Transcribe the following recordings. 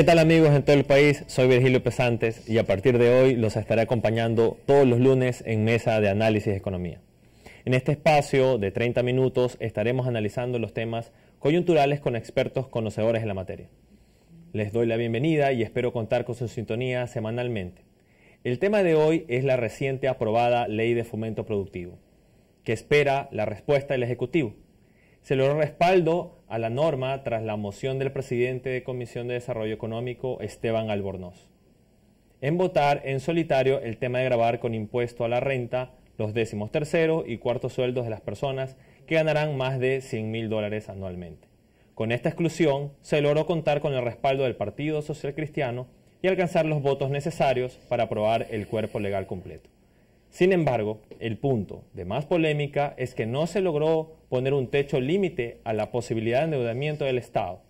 ¿Qué tal amigos en todo el país? Soy Virgilio Pesantes y a partir de hoy los estaré acompañando todos los lunes en Mesa de Análisis de Economía. En este espacio de 30 minutos estaremos analizando los temas coyunturales con expertos conocedores en la materia. Les doy la bienvenida y espero contar con su sintonía semanalmente. El tema de hoy es la reciente aprobada Ley de Fomento Productivo, que espera la respuesta del Ejecutivo. Se lo respaldo a la norma tras la moción del presidente de Comisión de Desarrollo Económico, Esteban Albornoz. En votar en solitario el tema de grabar con impuesto a la renta los décimos terceros y cuartos sueldos de las personas que ganarán más de 100 mil dólares anualmente. Con esta exclusión se logró contar con el respaldo del Partido Social Cristiano y alcanzar los votos necesarios para aprobar el cuerpo legal completo. Sin embargo, el punto de más polémica es que no se logró poner un techo límite a la posibilidad de endeudamiento del Estado.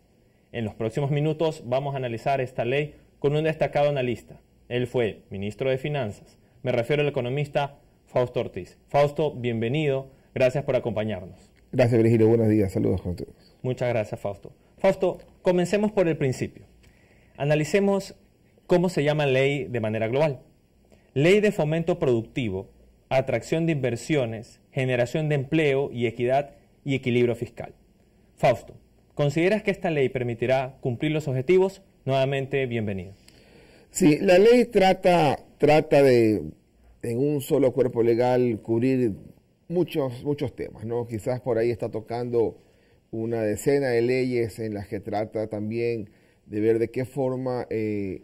En los próximos minutos vamos a analizar esta ley con un destacado analista. Él fue ministro de Finanzas. Me refiero al economista Fausto Ortiz. Fausto, bienvenido. Gracias por acompañarnos. Gracias, Virgilio. Buenos días. Saludos a todos. Muchas gracias, Fausto. Fausto, comencemos por el principio. Analicemos cómo se llama ley de manera global. Ley de fomento productivo, atracción de inversiones, generación de empleo y equidad y equilibrio fiscal. Fausto, ¿consideras que esta ley permitirá cumplir los objetivos? Nuevamente, bienvenido. Sí, la ley trata, trata de, en un solo cuerpo legal, cubrir muchos, muchos temas, ¿no? Quizás por ahí está tocando una decena de leyes en las que trata también de ver de qué forma eh,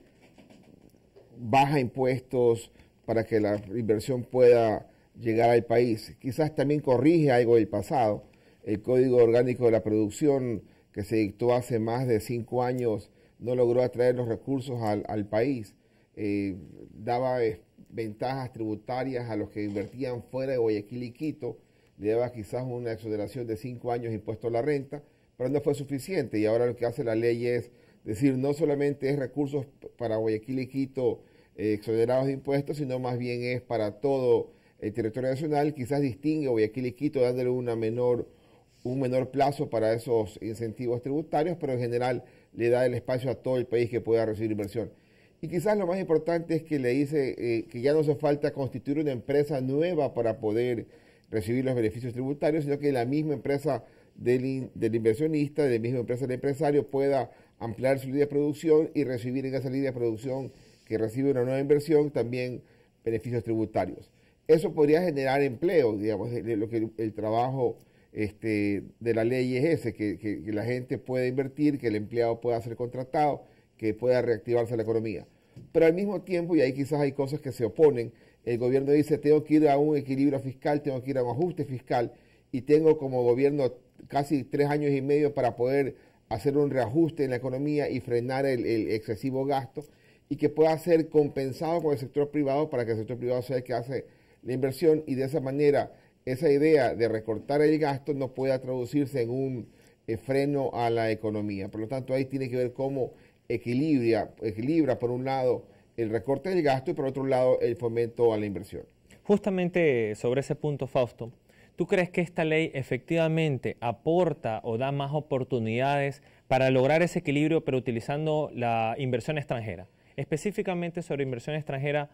baja impuestos para que la inversión pueda llegar al país. Quizás también corrige algo del pasado. El Código Orgánico de la Producción que se dictó hace más de cinco años no logró atraer los recursos al, país. Eh, daba ventajas tributarias a los que invertían fuera de Guayaquil y Quito. Le daba quizás una exoneración de cinco años impuesto a la renta, pero no fue suficiente. Y ahora lo que hace la ley es es decir, no solamente es recursos para Guayaquil y Quito eh, exonerados de impuestos, sino más bien es para todo el territorio nacional. Quizás distingue Guayaquil y Quito dándole una menor, un menor plazo para esos incentivos tributarios, pero en general le da el espacio a todo el país que pueda recibir inversión. Y quizás lo más importante es que le dice eh, que ya no hace falta constituir una empresa nueva para poder recibir los beneficios tributarios, sino que la misma empresa del, del inversionista, de la misma empresa del empresario pueda ampliar su línea de producción y recibir en esa línea de producción que recibe una nueva inversión también beneficios tributarios. Eso podría generar empleo, digamos, lo que el trabajo este, de la ley es ese, que, que la gente pueda invertir, que el empleado pueda ser contratado, que pueda reactivarse la economía. Pero al mismo tiempo, y ahí quizás hay cosas que se oponen, el gobierno dice, tengo que ir a un equilibrio fiscal, tengo que ir a un ajuste fiscal, y tengo como gobierno casi tres años y medio para poder hacer un reajuste en la economía y frenar el, excesivo gasto y que pueda ser compensado por el sector privado para que el sector privado sea el que hace la inversión y de esa manera esa idea de recortar el gasto no pueda traducirse en un eh, freno a la economía. Por lo tanto, ahí tiene que ver cómo equilibra, equilibra por un lado el recorte del gasto y por otro lado el fomento a la inversión. Justamente sobre ese punto, Fausto, ¿Tú crees que esta ley efectivamente aporta o da más oportunidades para lograr ese equilibrio, pero utilizando la inversión extranjera? Específicamente sobre inversión extranjera,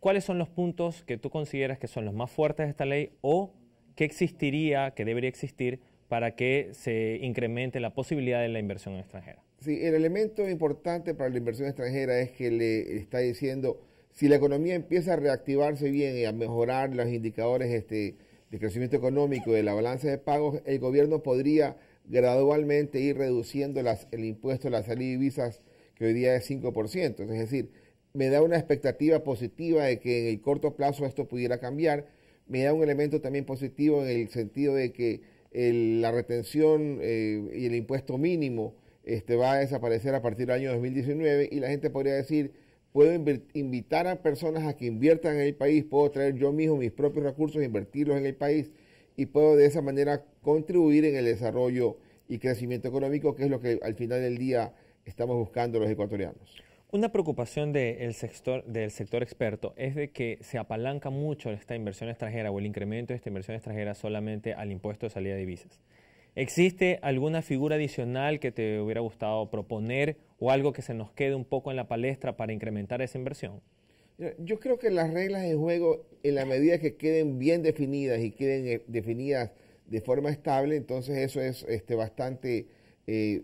¿cuáles son los puntos que tú consideras que son los más fuertes de esta ley o qué existiría, que debería existir para que se incremente la posibilidad de la inversión extranjera? Sí, el elemento importante para la inversión extranjera es que le está diciendo, si la economía empieza a reactivarse bien y a mejorar los indicadores este, el crecimiento económico y de la balanza de pagos, el gobierno podría gradualmente ir reduciendo el impuesto a las salida y visas, que hoy día es 5%. Es decir, me da una expectativa positiva de que en el corto plazo esto pudiera cambiar. Me da un elemento también positivo en el sentido de que la retención eh, y el impuesto mínimo este, va a desaparecer a partir del año 2019 y la gente podría decir, puedo invitar a personas a que inviertan en el país, puedo traer yo mismo mis propios recursos, invertirlos en el país y puedo de esa manera contribuir en el desarrollo y crecimiento económico, que es lo que al final del día estamos buscando los ecuatorianos. Una preocupación del sector experto es de que se apalanca mucho esta inversión extranjera o el incremento de esta inversión extranjera solamente al impuesto de salida de divisas. ¿Existe alguna figura adicional que te hubiera gustado proponer o algo que se nos quede un poco en la palestra para incrementar esa inversión? Yo creo que las reglas de juego, en la medida que queden bien definidas y queden eh, definidas de forma estable, entonces eso es este, bastante eh,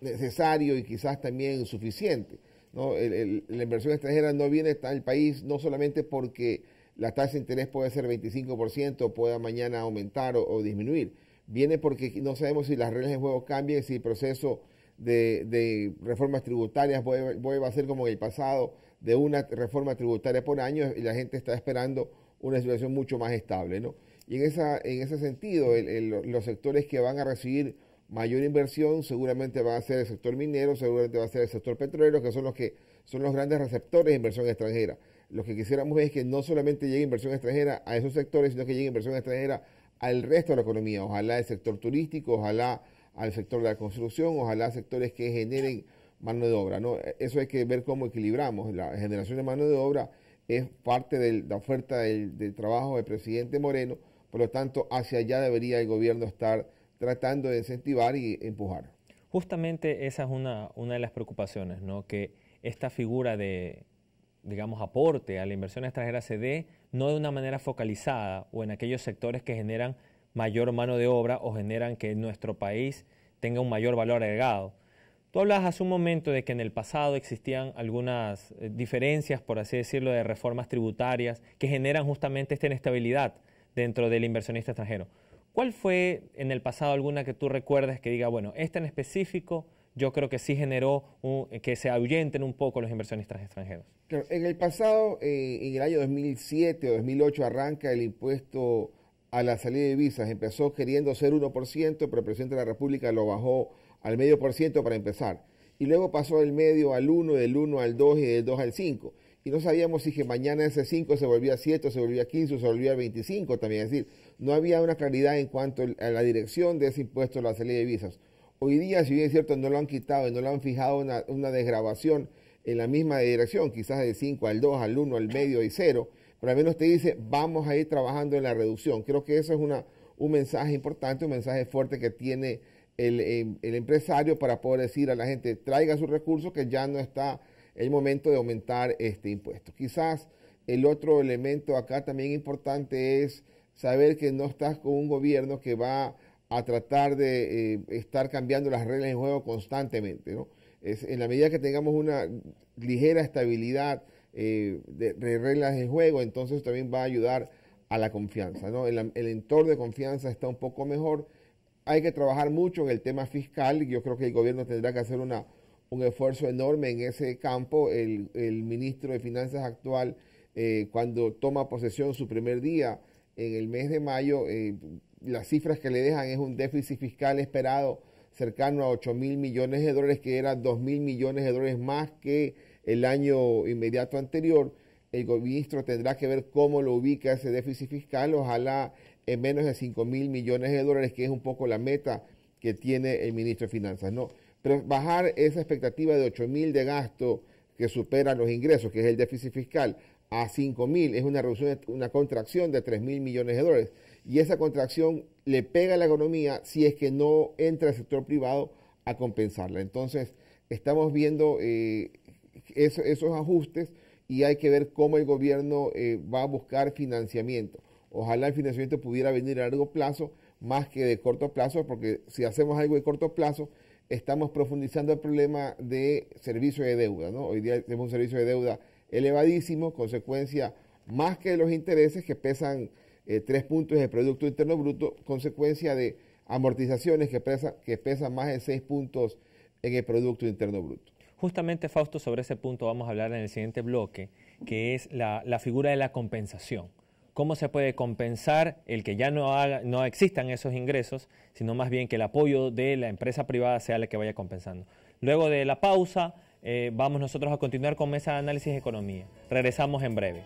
necesario y quizás también suficiente. la inversión extranjera no viene al país no solamente porque la tasa de interés puede ser 25%, o pueda mañana aumentar o disminuir, viene porque no sabemos si las reglas de juego cambian, si el proceso de, reformas tributarias va a ser como en el pasado, de una reforma tributaria por año y la gente está esperando una situación mucho más estable. Y en, ese sentido, los sectores que van a recibir mayor inversión seguramente va a ser el sector minero, seguramente va a ser el sector petrolero, que son los que son los grandes receptores de inversión extranjera. Lo que quisiéramos es que no solamente llegue inversión extranjera a esos sectores, sino que llegue inversión extranjera al resto de la economía, ojalá al sector turístico, ojalá al sector de la construcción, ojalá sectores que generen mano de obra. ¿no? Eso hay que ver cómo equilibramos. La generación de mano de obra es parte de la oferta del, trabajo del presidente Moreno, por lo tanto, hacia allá debería el gobierno estar tratando de incentivar y empujar. Justamente esa es una, una de las preocupaciones, ¿no? que esta figura de, digamos, aporte a la inversión extranjera se dé no de una manera focalizada o en aquellos sectores que generan mayor mano de obra o generan que nuestro país tenga un mayor valor agregado. Tú hablabas hace un momento de que en el pasado existían algunas eh, diferencias, por así decirlo, de reformas tributarias que generan justamente esta inestabilidad dentro del inversionista extranjero. ¿Cuál fue en el pasado alguna que tú recuerdes que diga, bueno, esta en específico yo creo que sí generó eh, que se ahuyenten un poco los inversionistas extranjeros. en el pasado, eh, en el año 2007 o 2008, arranca el impuesto a la salida de visas, Empezó queriendo ser 1%, pero el presidente de la República lo bajó al medio por ciento para empezar. Y luego pasó del medio al 1, del 1 al 2 y del 2 al 5 y no sabíamos si que mañana ese 5 se volvía 7, se volvía 15 se volvía 25 también. Es decir, no había una claridad en cuanto a la dirección de ese impuesto a la salida de visas. Hoy día, si bien es cierto, no lo han quitado y no lo han fijado una, una desgrabación en la misma dirección, quizás de 5 al 2, al 1, al medio y 0, pero al menos te dice, vamos a ir trabajando en la reducción. Creo que eso es un mensaje importante, un mensaje fuerte que tiene el, eh, el empresario para poder decir a la gente, traiga sus recursos, que ya no está el momento de aumentar este impuesto. Quizás el otro elemento acá también importante es saber que no estás con un gobierno que va a tratar de eh, estar cambiando las reglas en juego constantemente. ¿no? en la medida que tengamos una ligera estabilidad eh, de, reglas de juego, entonces también va a ayudar a la confianza. ¿no? El, entorno de confianza está un poco mejor. Hay que trabajar mucho en el tema fiscal. Yo creo que el gobierno tendrá que hacer una, un esfuerzo enorme en ese campo. El, ministro de Finanzas actual, eh, cuando toma posesión su primer día, en el mes de mayo las cifras que le dejan es un déficit fiscal esperado cercano a 8 mil millones de dólares, que era 2 mil millones de dólares más que el año inmediato anterior. El ministro tendrá que ver cómo lo ubica ese déficit fiscal, ojalá en menos de 5 mil millones de dólares, que es un poco la meta que tiene el ministro de Finanzas. ¿no? Pero bajar esa expectativa de 8 mil de gasto que supera los ingresos, que es el déficit fiscal, a 5 mil, es una reducción, una contracción de 3 mil millones de dólares y esa contracción le pega a la economía si es que no entra el sector privado a compensarla. Entonces, estamos viendo eh, esos ajustes y hay que ver cómo el gobierno eh, va a buscar financiamiento. Ojalá el financiamiento pudiera venir a largo plazo más que de corto plazo, porque si hacemos algo de corto plazo, estamos profundizando el problema de servicio de deuda. Hoy día tenemos un servicio de deuda elevadísimo, consecuencia más que de los intereses que pesan eh, tres puntos de Producto Interno Bruto, consecuencia de amortizaciones que, que pesan más de seis puntos en el Producto Interno Bruto. Justamente, Fausto, sobre ese punto vamos a hablar en el siguiente bloque, que es la, figura de la compensación. ¿Cómo se puede compensar el que ya no, no existan esos ingresos, sino más bien que el apoyo de la empresa privada sea la que vaya compensando? Luego de la pausa, eh, vamos nosotros a continuar con esa análisis de economía. Regresamos en breve.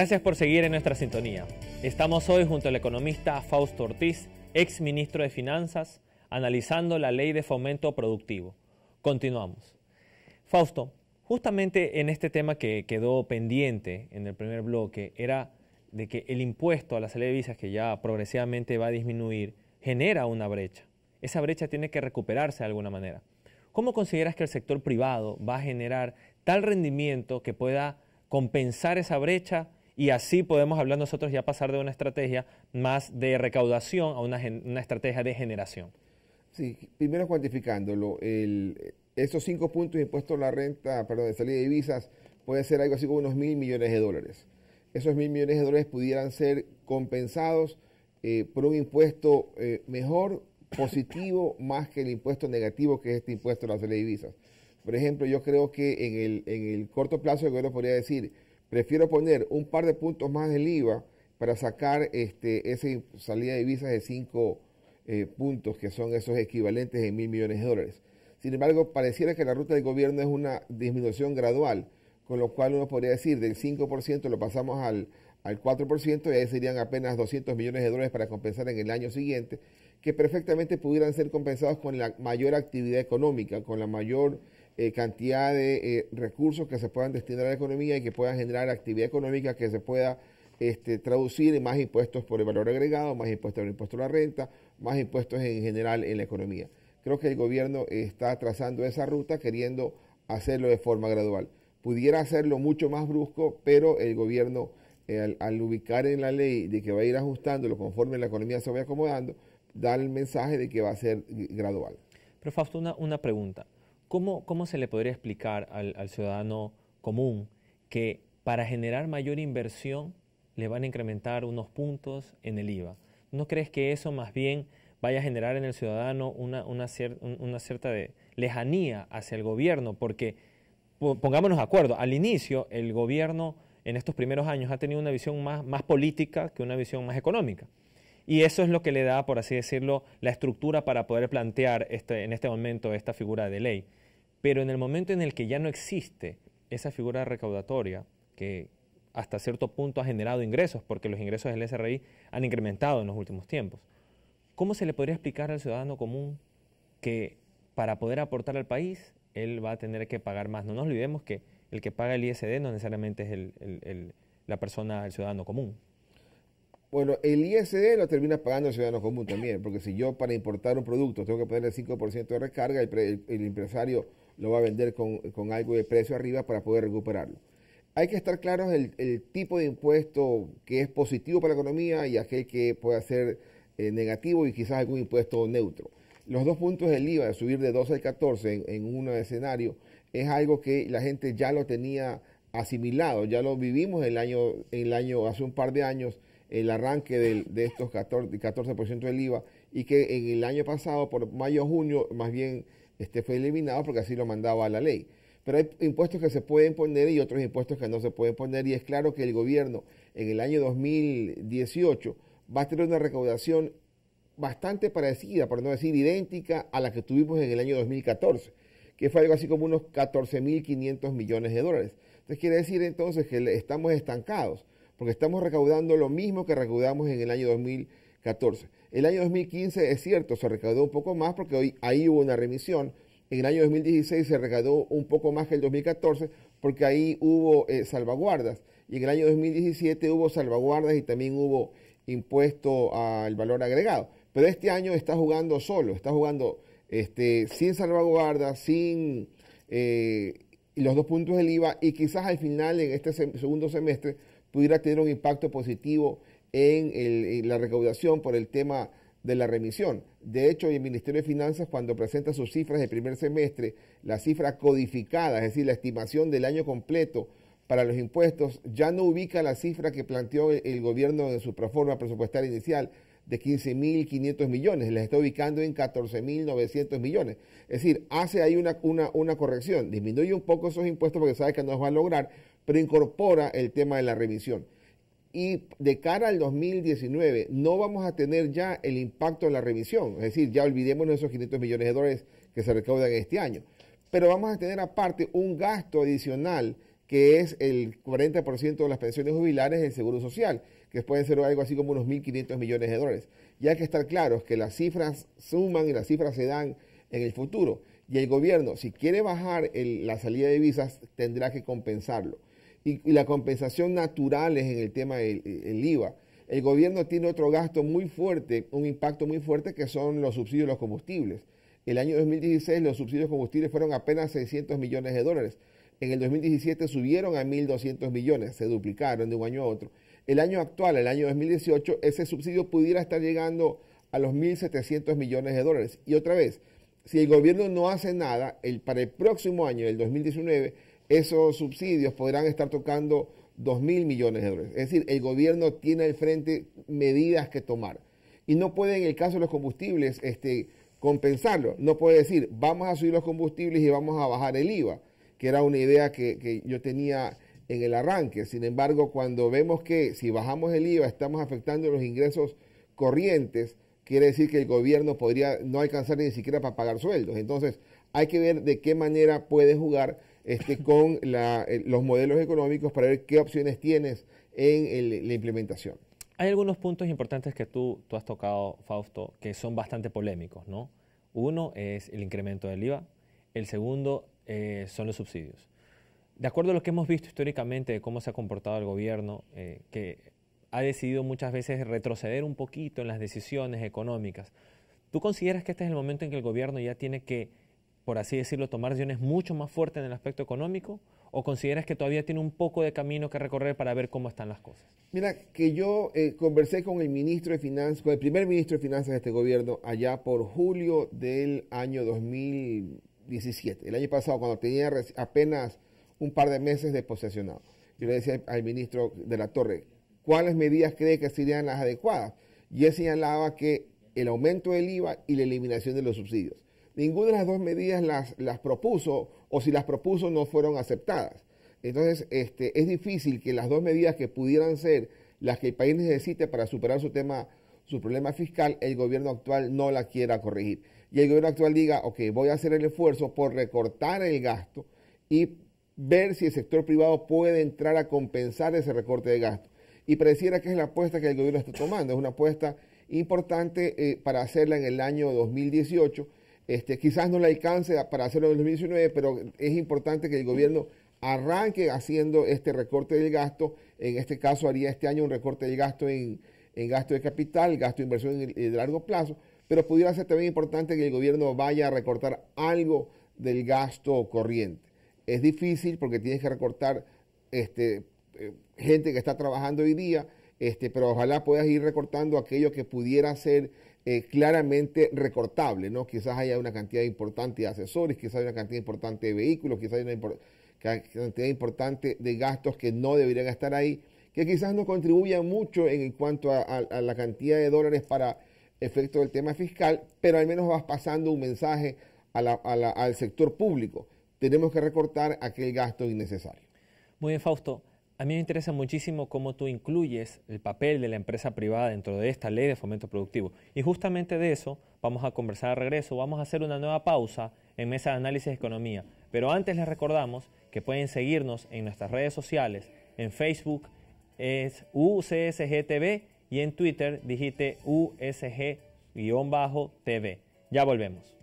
Gracias por seguir en nuestra sintonía. Estamos hoy junto al economista Fausto Ortiz, ex ministro de Finanzas, analizando la ley de fomento productivo. Continuamos. Fausto, justamente en este tema que quedó pendiente en el primer bloque era de que el impuesto a las televisas, que ya progresivamente va a disminuir, genera una brecha. Esa brecha tiene que recuperarse de alguna manera. ¿Cómo consideras que el sector privado va a generar tal rendimiento que pueda compensar esa brecha y así podemos hablar nosotros ya pasar de una estrategia más de recaudación a una, una estrategia de generación. Sí, primero cuantificándolo, el, cinco puntos de impuesto a la renta, perdón, de salida de divisas, puede ser algo así como unos mil millones de dólares. Esos mil millones de dólares pudieran ser compensados eh, por un impuesto eh, mejor, positivo, más que el impuesto negativo que es este impuesto a la salida de divisas. Por ejemplo, yo creo que en el, en el corto plazo el gobierno podría decir, Prefiero poner un par de puntos más del IVA para sacar este, esa salida de divisas de 5 eh, puntos, que son esos equivalentes en mil millones de dólares. Sin embargo, pareciera que la ruta del gobierno es una disminución gradual, con lo cual uno podría decir del 5% lo pasamos al, al 4% y ahí serían apenas 200 millones de dólares para compensar en el año siguiente, que perfectamente pudieran ser compensados con la mayor actividad económica, con la mayor eh, cantidad de eh, recursos que se puedan destinar a la economía y que puedan generar actividad económica que se pueda este, traducir en más impuestos por el valor agregado, más impuestos por el impuesto a la renta, más impuestos en general en la economía. Creo que el gobierno está trazando esa ruta queriendo hacerlo de forma gradual. Pudiera hacerlo mucho más brusco, pero el gobierno eh, al, ubicar en la ley de que va a ir ajustándolo conforme la economía se vaya acomodando, da el mensaje de que va a ser gradual. Pero Fausto, una pregunta. ¿Cómo, se le podría explicar al, ciudadano común que para generar mayor inversión le van a incrementar unos puntos en el IVA? ¿No crees que eso más bien vaya a generar en el ciudadano una, cierta lejanía hacia el gobierno? Porque, pongámonos de acuerdo, al inicio el gobierno en estos primeros años ha tenido una visión más, política que una visión más económica. Y eso es lo que le da, por así decirlo, la estructura para poder plantear este, en este momento esta figura de ley. Pero en el momento en el que ya no existe esa figura recaudatoria, que hasta cierto punto ha generado ingresos, porque los ingresos del SRI han incrementado en los últimos tiempos, ¿cómo se le podría explicar al ciudadano común que para poder aportar al país él va a tener que pagar más? No nos olvidemos que el que paga el ISD no necesariamente es la persona, el ciudadano común. Bueno, el ISD lo termina pagando el ciudadano común también, porque si yo para importar un producto tengo que ponerle 5% de recarga, el empresario lo va a vender con, algo de precio arriba para poder recuperarlo. Hay que estar claros el, tipo de impuesto que es positivo para la economía y aquel que puede ser eh, negativo y quizás algún impuesto neutro. Los dos puntos del IVA, subir de 12 al 14 en, un escenario, es algo que la gente ya lo tenía asimilado, ya lo vivimos el año, el año hace un par de años, el arranque del, de estos 14%, 14 del IVA y que en el año pasado, por mayo-junio, más bien este fue eliminado porque así lo mandaba la ley. Pero hay impuestos que se pueden poner y otros impuestos que no se pueden poner y es claro que el gobierno en el año 2018 va a tener una recaudación bastante parecida, por no decir idéntica, a la que tuvimos en el año 2014, que fue algo así como unos 14.500 millones de dólares. Entonces quiere decir entonces que estamos estancados, porque estamos recaudando lo mismo que recaudamos en el año 2018. El año 2015 es cierto, se recaudó un poco más porque ahí hubo una remisión. En el año 2016 se recaudó un poco más que el 2014 porque ahí hubo eh, salvaguardas. Y en el año 2017 hubo salvaguardas y también hubo impuesto al valor agregado. Pero este año está jugando solo, está jugando este, sin salvaguardas, sin eh, los dos puntos del IVA y quizás al final en este segundo semestre pudiera tener un impacto positivo en, la recaudación por el tema de la remisión. De hecho, el Ministerio de Finanzas, cuando presenta sus cifras de primer semestre, la cifra codificada, es decir, la estimación del año completo para los impuestos, ya no ubica la cifra que planteó el, gobierno en su reforma presupuestaria inicial de 15.500 millones, Les está ubicando en 14.900 millones. Es decir, hace ahí una, una corrección, disminuye un poco esos impuestos porque sabe que no los va a lograr, pero incorpora el tema de la remisión y de cara al 2019 no vamos a tener ya el impacto de la revisión, es decir, ya olvidemos esos 500 millones de dólares que se recaudan este año, pero vamos a tener aparte un gasto adicional que es el 40% de las pensiones jubilares del Seguro Social, que pueden ser algo así como unos 1.500 millones de dólares. Y hay que estar claros que las cifras suman y las cifras se dan en el futuro. Y el gobierno, si quiere bajar la salida de visas, tendrá que compensarlo y, la compensación natural es en el tema del IVA. El gobierno tiene otro gasto muy fuerte, un impacto muy fuerte, que son los subsidios de los combustibles. El año 2016 los subsidios de combustibles fueron apenas 600 millones de dólares. En el 2017 subieron a 1.200 millones, se duplicaron de un año a otro. El año actual, el año 2018, ese subsidio pudiera estar llegando a los 1.700 millones de dólares. Y otra vez, si el gobierno no hace nada, el, para el próximo año, el 2019, esos subsidios podrán estar tocando 2 mil millones de euros. Es decir, el gobierno tiene al frente medidas que tomar. Y no puede, en el caso de los combustibles, este, compensarlo. No puede decir, vamos a subir los combustibles y vamos a bajar el IVA, que era una idea que, que yo tenía en el arranque. Sin embargo, cuando vemos que si bajamos el IVA estamos afectando los ingresos corrientes, quiere decir que el gobierno podría no alcanzar ni siquiera para pagar sueldos. Entonces, hay que ver de qué manera puede jugar este, con los modelos económicos para ver qué opciones tienes en la implementación. Hay algunos puntos importantes que tú, has tocado, Fausto, que son bastante polémicos, ¿no? Uno es el incremento del IVA, el segundo eh, son los subsidios. De acuerdo a lo que hemos visto históricamente de cómo se ha comportado el gobierno, eh, que ha decidido muchas veces retroceder un poquito en las decisiones económicas, ¿tú consideras que este es el momento en que el gobierno ya tiene que por así decirlo, tomar decisiones mucho más fuertes en el aspecto económico? ¿O consideras que todavía tiene un poco de camino que recorrer para ver cómo están las cosas? Mira, que yo eh, conversé con el ministro de Finanzas, con el primer ministro de Finanzas de este gobierno allá por julio del año 2017, el año pasado, cuando tenía apenas un par de meses de posesionado. Yo le decía al ministro de la Torre, ¿cuáles medidas cree que serían las adecuadas? Y él señalaba que el aumento del IVA y la eliminación de los subsidios ninguna de las dos medidas las, propuso o si las propuso no fueron aceptadas. Entonces, este, es difícil que las dos medidas que pudieran ser las que el país necesite para superar su tema, su problema fiscal, el gobierno actual no la quiera corregir. Y el gobierno actual diga, ok, voy a hacer el esfuerzo por recortar el gasto y ver si el sector privado puede entrar a compensar ese recorte de gasto. Y pareciera que es la apuesta que el gobierno está tomando, es una apuesta importante eh, para hacerla en el año 2018 este, quizás no le alcance para hacerlo en el 2019, pero es importante que el gobierno arranque haciendo este recorte del gasto. En este caso haría este año un recorte del gasto en, gasto de capital, gasto de inversión eh, de largo plazo, pero pudiera ser también importante que el gobierno vaya a recortar algo del gasto corriente. Es difícil porque tienes que recortar este, eh, gente que está trabajando hoy día, este, pero ojalá puedas ir recortando aquello que pudiera ser eh, claramente recortable, ¿no? Quizás haya una cantidad importante de asesores, quizás haya una cantidad importante de vehículos, quizás haya una cantidad importante de gastos que no deberían estar ahí, que quizás no contribuyan mucho en cuanto a, la cantidad de dólares para efecto del tema fiscal, pero al menos vas pasando un mensaje al sector público. Tenemos que recortar aquel gasto innecesario. Muy bien, Fausto. A mí me interesa muchísimo cómo tú incluyes el papel de la empresa privada dentro de esta ley de fomento productivo. Y justamente de eso vamos a conversar al regreso. Vamos a hacer una nueva pausa en Mesa de Análisis de Economía. Pero antes les recordamos que pueden seguirnos en nuestras redes sociales. En Facebook es TV y en Twitter digite USG-TV. Ya volvemos.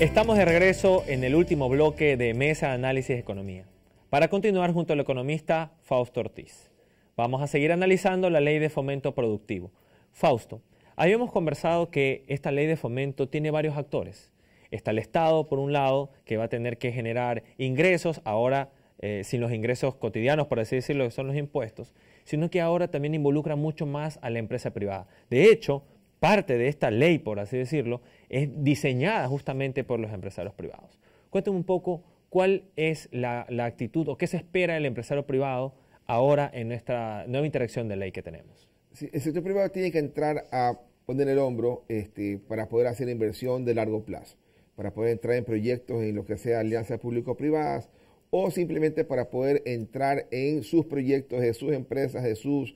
Estamos de regreso en el último bloque de Mesa de Análisis de Economía. Para continuar junto al economista Fausto Ortiz, vamos a seguir analizando la ley de fomento productivo. Fausto, habíamos conversado que esta ley de fomento tiene varios actores. Está el Estado, por un lado, que va a tener que generar ingresos, ahora eh, sin los ingresos cotidianos, por así decirlo, que son los impuestos, sino que ahora también involucra mucho más a la empresa privada. De hecho, parte de esta ley, por así decirlo, es diseñada justamente por los empresarios privados. Cuénteme un poco cuál es la, actitud o qué se espera del empresario privado ahora en nuestra nueva interacción de ley que tenemos. el sector privado tiene que entrar a poner el hombro este, para poder hacer inversión de largo plazo, para poder entrar en proyectos en lo que sea alianzas público-privadas o simplemente para poder entrar en sus proyectos, de sus empresas, de sus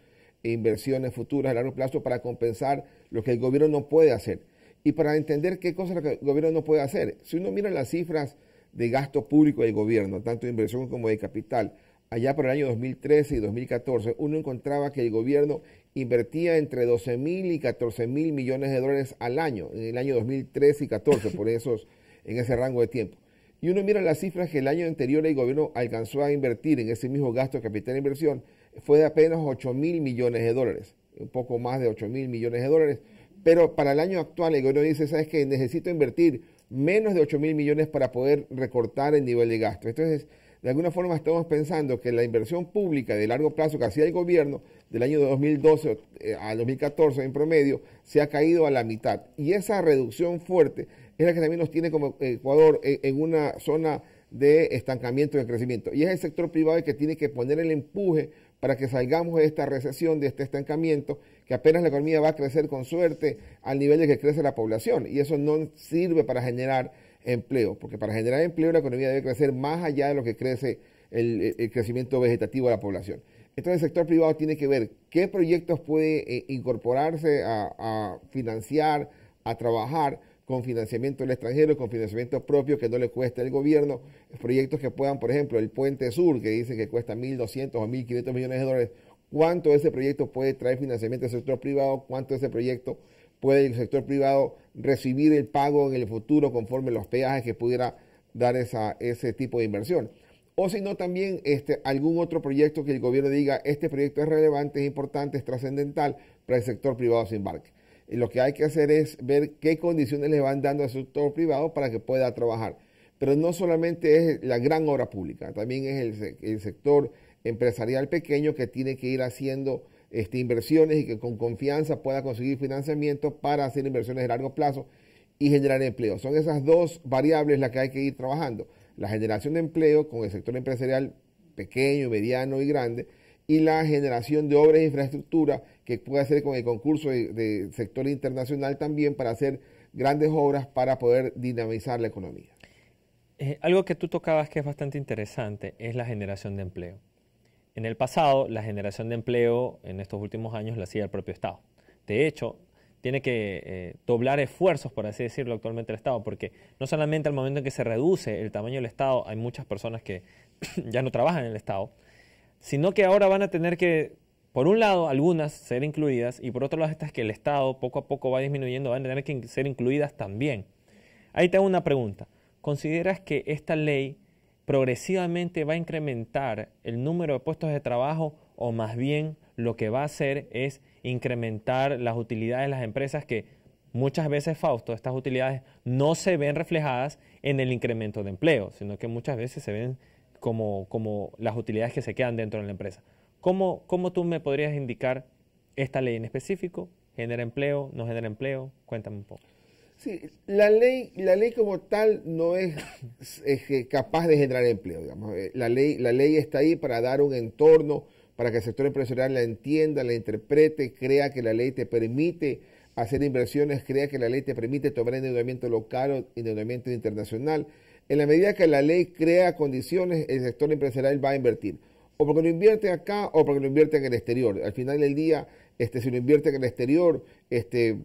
inversiones futuras a largo plazo para compensar lo que el gobierno no puede hacer. Y para entender qué cosas el gobierno no puede hacer, si uno mira las cifras de gasto público del gobierno, tanto de inversión como de capital, allá por el año 2013 y 2014, uno encontraba que el gobierno invertía entre 12 mil y 14 mil millones de dólares al año, en el año 2013 y 14, por esos, en ese rango de tiempo. Y uno mira las cifras que el año anterior el gobierno alcanzó a invertir en ese mismo gasto de capital e inversión, fue de apenas 8 mil millones de dólares, un poco más de 8 mil millones de dólares. Pero para el año actual el gobierno dice, ¿sabes que Necesito invertir menos de 8 mil millones para poder recortar el nivel de gasto. Entonces, de alguna forma estamos pensando que la inversión pública de largo plazo que hacía el gobierno del año 2012 a 2014 en promedio se ha caído a la mitad. Y esa reducción fuerte es la que también nos tiene como Ecuador en una zona de estancamiento de crecimiento. Y es el sector privado el que tiene que poner el empuje para que salgamos de esta recesión, de este estancamiento, que apenas la economía va a crecer con suerte al nivel de que crece la población. Y eso no sirve para generar empleo, porque para generar empleo la economía debe crecer más allá de lo que crece el, crecimiento vegetativo de la población. Entonces el sector privado tiene que ver qué proyectos puede eh, incorporarse a financiar, a trabajar, con financiamiento del extranjero, con financiamiento propio que no le cueste al gobierno, proyectos que puedan, por ejemplo, el puente sur que dice que cuesta 1.200 o 1.500 millones de dólares, cuánto ese proyecto puede traer financiamiento del sector privado, cuánto ese proyecto puede el sector privado recibir el pago en el futuro conforme los peajes que pudiera dar esa, ese tipo de inversión. O si no, también este, algún otro proyecto que el gobierno diga, este proyecto es relevante, es importante, es trascendental para el sector privado sin embarque lo que hay que hacer es ver qué condiciones le van dando al sector privado para que pueda trabajar. Pero no solamente es la gran obra pública, también es el, sector empresarial pequeño que tiene que ir haciendo este, inversiones y que con confianza pueda conseguir financiamiento para hacer inversiones de largo plazo y generar empleo. Son esas dos variables las que hay que ir trabajando. La generación de empleo con el sector empresarial pequeño, mediano y grande y la generación de obras e infraestructura que puede hacer con el concurso del sector internacional también para hacer grandes obras para poder dinamizar la economía. Eh, algo que tú tocabas que es bastante interesante es la generación de empleo. En el pasado, la generación de empleo en estos últimos años la hacía el propio Estado. De hecho, tiene que eh, doblar esfuerzos, por así decirlo, actualmente el Estado, porque no solamente al momento en que se reduce el tamaño del Estado, hay muchas personas que ya no trabajan en el Estado, sino que ahora van a tener que, por un lado, algunas ser incluidas y por otro lado, estas que el Estado poco a poco va disminuyendo, van a tener que ser incluidas también. Ahí tengo una pregunta. ¿Consideras que esta ley progresivamente va a incrementar el número de puestos de trabajo o más bien lo que va a hacer es incrementar las utilidades de las empresas que muchas veces, Fausto, estas utilidades no se ven reflejadas en el incremento de empleo, sino que muchas veces se ven como, como las utilidades que se quedan dentro de la empresa. ¿Cómo, tú me podrías indicar esta ley en específico? ¿Genera empleo? ¿No genera empleo? Cuéntame un poco. Sí, la ley, la ley como tal no es, eh, capaz de generar empleo, digamos. Eh, la ley, la ley está ahí para dar un entorno, para que el sector empresarial la entienda, la interprete, crea que la ley te permite hacer inversiones, crea que la ley te permite tomar endeudamiento local o endeudamiento internacional, en la medida que la ley crea condiciones, el sector empresarial va a invertir. O porque lo invierte acá o porque lo invierte en el exterior. Al final del día, este, si lo invierte en el exterior, este,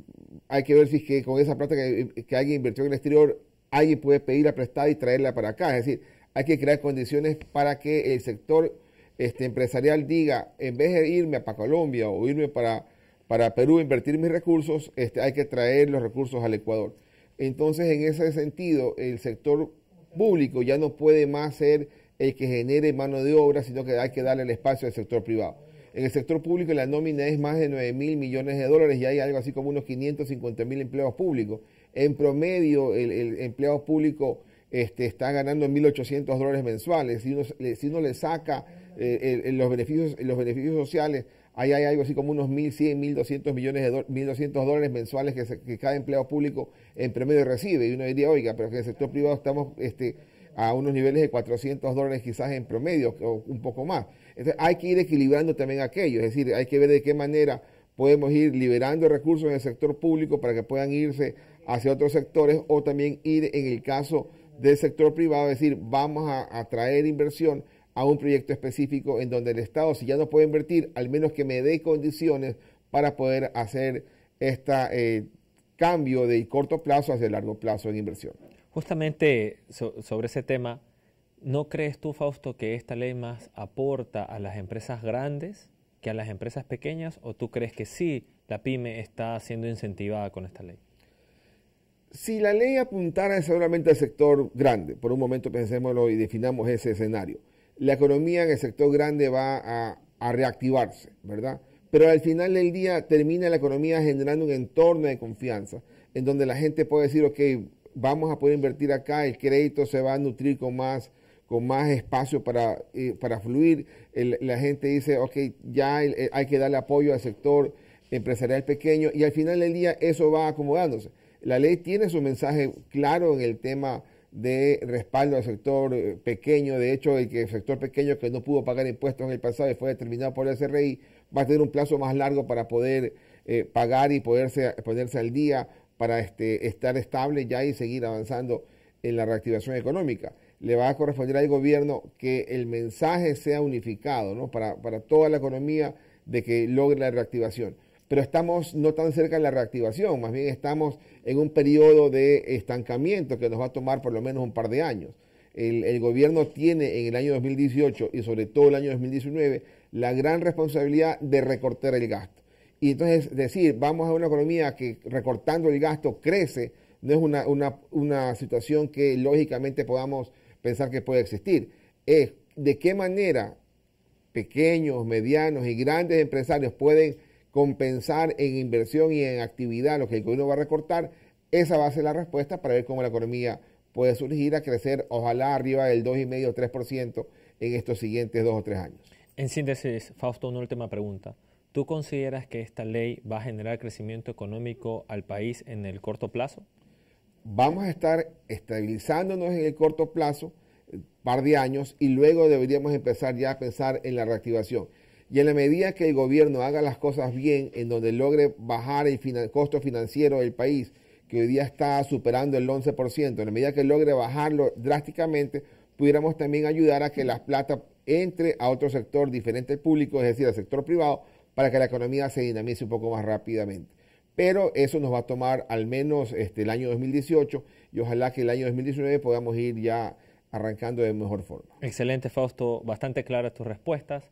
hay que ver si con esa plata que, alguien invirtió en el exterior, alguien puede pedirla prestada y traerla para acá. Es decir, hay que crear condiciones para que el sector este, empresarial diga, en vez de irme para Colombia o irme para, para Perú a invertir mis recursos, este, hay que traer los recursos al Ecuador. Entonces, en ese sentido, el sector público ya no puede más ser el que genere mano de obra, sino que hay que darle el espacio al sector privado. En el sector público la nómina es más de 9 mil millones de dólares y hay algo así como unos 550 mil empleos públicos. En promedio, el, el empleado público este, está ganando 1.800 dólares mensuales. Si uno, si le saca eh, los, beneficios, los beneficios sociales Ahí hay algo así como unos 1.100, 1.200 millones de 1.200 dólares mensuales que, cada empleado público en promedio recibe. Y uno diría, oiga, pero que en el sector privado estamos este, a unos niveles de 400 dólares quizás en promedio o un poco más. Entonces hay que ir equilibrando también aquello, es decir, hay que ver de qué manera podemos ir liberando recursos en el sector público para que puedan irse hacia otros sectores o también ir en el caso del sector privado, es decir, vamos a atraer inversión a un proyecto específico en donde el Estado, si ya no puede invertir, al menos que me dé condiciones para poder hacer este cambio de corto plazo hacia largo plazo en inversión. Justamente sobre ese tema, ¿no crees tú, Fausto, que esta ley más aporta a las empresas grandes que a las empresas pequeñas o tú crees que sí la pyme está siendo incentivada con esta ley? Si la ley apuntara seguramente al sector grande, por un momento pensémoslo y definamos ese escenario, la economía en el sector grande va a, reactivarse, ¿verdad? Pero al final del día termina la economía generando un entorno de confianza, en donde la gente puede decir, ok, vamos a poder invertir acá, el crédito se va a nutrir con más, con más espacio para, eh, para fluir, la gente dice, ok, ya eh, hay que darle apoyo al sector empresarial pequeño y al final del día eso va acomodándose. La ley tiene su mensaje claro en el tema de respaldo al sector eh, pequeño. De hecho, el, que el sector pequeño que no pudo pagar impuestos en el pasado y fue determinado por el SRI va a tener un plazo más largo para poder eh, pagar y poderse, ponerse al día para este, estar estable ya y seguir avanzando en la reactivación económica. Le va a corresponder al gobierno que el mensaje sea unificado para toda la economía de que logre la reactivación pero estamos no tan cerca de la reactivación, más bien estamos en un periodo de estancamiento que nos va a tomar por lo menos un par de años. El, gobierno tiene en el año 2018 y sobre todo el año 2019 la gran responsabilidad de recortar el gasto. Y entonces decir, vamos a una economía que recortando el gasto crece, no es una, una situación que lógicamente podamos pensar que puede existir. Es de qué manera pequeños, medianos y grandes empresarios pueden compensar en inversión y en actividad lo que el gobierno va a recortar, esa va a ser la respuesta para ver cómo la economía puede surgir a crecer, ojalá arriba del 2,5 o 3% en estos siguientes dos o tres años. En síntesis, Fausto, una última pregunta. ¿Tú consideras que esta ley va a generar crecimiento económico al país en el corto plazo? Vamos a estar estabilizándonos en el corto plazo, un eh, par de años, y luego deberíamos empezar ya a pensar en la reactivación. Y en la medida que el gobierno haga las cosas bien, en donde logre bajar el costo financiero del país, que hoy día está superando el 11%, en la medida que logre bajarlo drásticamente, pudiéramos también ayudar a que la plata entre a otro sector diferente al público, es decir, al sector privado, para que la economía se dinamice un poco más rápidamente. Pero eso nos va a tomar al menos este, el año 2018 y ojalá que el año 2019 podamos ir ya arrancando de mejor forma. Excelente, Fausto. Bastante claras tus respuestas.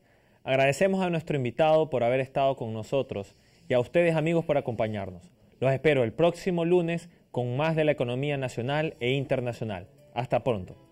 Agradecemos a nuestro invitado por haber estado con nosotros y a ustedes amigos por acompañarnos. Los espero el próximo lunes con más de la economía nacional e internacional. Hasta pronto.